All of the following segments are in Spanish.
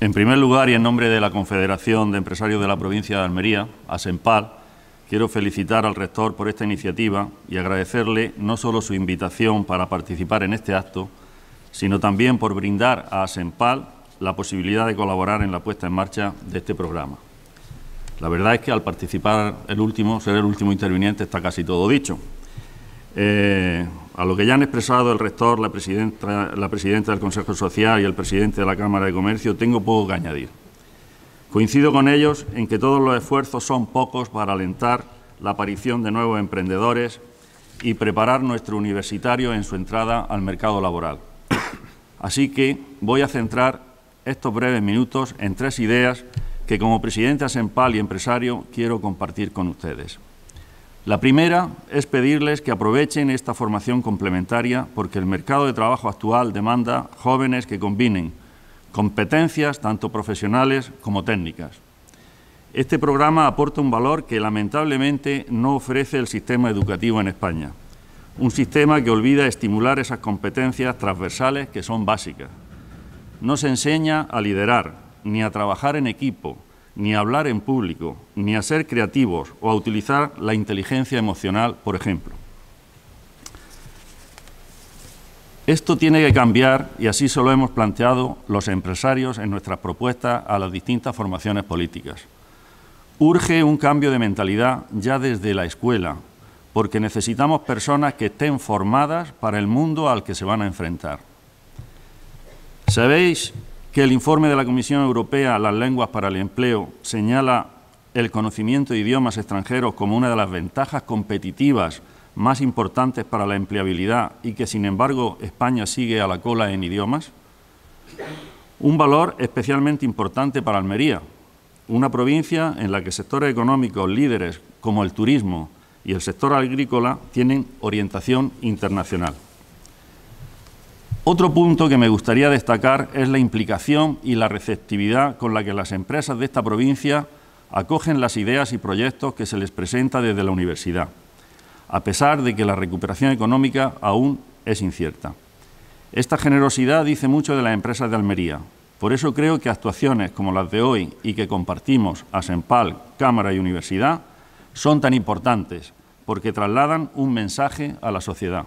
En primer lugar, y en nombre de la Confederación de Empresarios de la Provincia de Almería, ASEMPAL, quiero felicitar al rector por esta iniciativa y agradecerle no solo su invitación para participar en este acto, sino también por brindar a ASEMPAL la posibilidad de colaborar en la puesta en marcha de este programa. La verdad es que al participar el último, ser el último interviniente está casi todo dicho, eh, a lo que ya han expresado el rector, la presidenta, del Consejo Social y el presidente de la Cámara de Comercio, tengo poco que añadir. Coincido con ellos en que todos los esfuerzos son pocos para alentar la aparición de nuevos emprendedores y preparar nuestro universitario en su entrada al mercado laboral. Así que voy a centrar estos breves minutos en tres ideas que como presidente ASEMPAL y empresario quiero compartir con ustedes. La primera es pedirles que aprovechen esta formación complementaria porque el mercado de trabajo actual demanda jóvenes que combinen competencias tanto profesionales como técnicas. Este programa aporta un valor que lamentablemente no ofrece el sistema educativo en España, un sistema que olvida estimular esas competencias transversales que son básicas. No se enseña a liderar ni a trabajar en equipo, ni hablar en público, ni a ser creativos o a utilizar la inteligencia emocional, por ejemplo. Esto tiene que cambiar y así se lo hemos planteado los empresarios en nuestras propuestas a las distintas formaciones políticas. Urge un cambio de mentalidad ya desde la escuela, porque necesitamos personas que estén formadas para el mundo al que se van a enfrentar. Sabéis que el informe de la Comisión Europea Las lenguas para el empleo señala el conocimiento de idiomas extranjeros como una de las ventajas competitivas más importantes para la empleabilidad y que, sin embargo, España sigue a la cola en idiomas? Un valor especialmente importante para Almería, una provincia en la que sectores económicos líderes como el turismo y el sector agrícola tienen orientación internacional. Otro punto que me gustaría destacar es la implicación y la receptividad con la que las empresas de esta provincia acogen las ideas y proyectos que se les presenta desde la universidad, a pesar de que la recuperación económica aún es incierta. Esta generosidad dice mucho de las empresas de Almería. Por eso creo que actuaciones como las de hoy y que compartimos a Sempal, Cámara y Universidad son tan importantes, porque trasladan un mensaje a la sociedad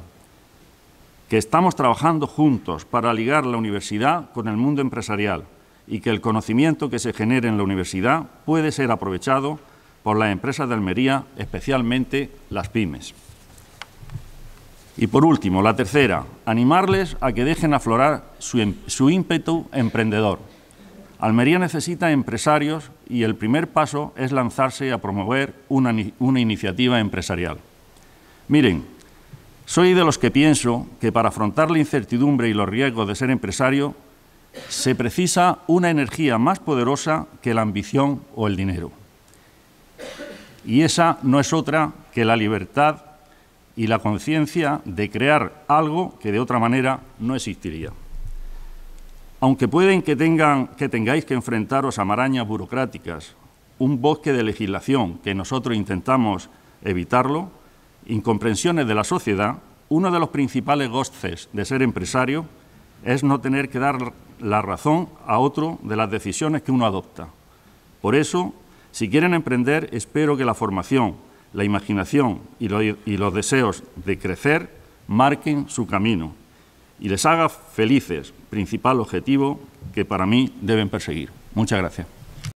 que estamos trabajando juntos para ligar la universidad con el mundo empresarial y que el conocimiento que se genere en la universidad puede ser aprovechado por las empresas de Almería, especialmente las pymes. Y por último, la tercera, animarles a que dejen aflorar su, em-, ímpetu emprendedor. Almería necesita empresarios y el primer paso es lanzarse a promover una, una iniciativa empresarial. Miren, soy de los que pienso que para afrontar la incertidumbre y los riesgos de ser empresario se precisa una energía más poderosa que la ambición o el dinero. Y esa no es otra que la libertad y la conciencia de crear algo que de otra manera no existiría. Aunque pueden que, tengan, que tengáis que enfrentaros a marañas burocráticas, un bosque de legislación que nosotros intentamos evitarlo, incomprensiones de la sociedad, uno de los principales goces de ser empresario es no tener que dar la razón a otro de las decisiones que uno adopta. Por eso, si quieren emprender, espero que la formación, la imaginación y, los deseos de crecer marquen su camino y les haga felices, principal objetivo que para mí deben perseguir. Muchas gracias.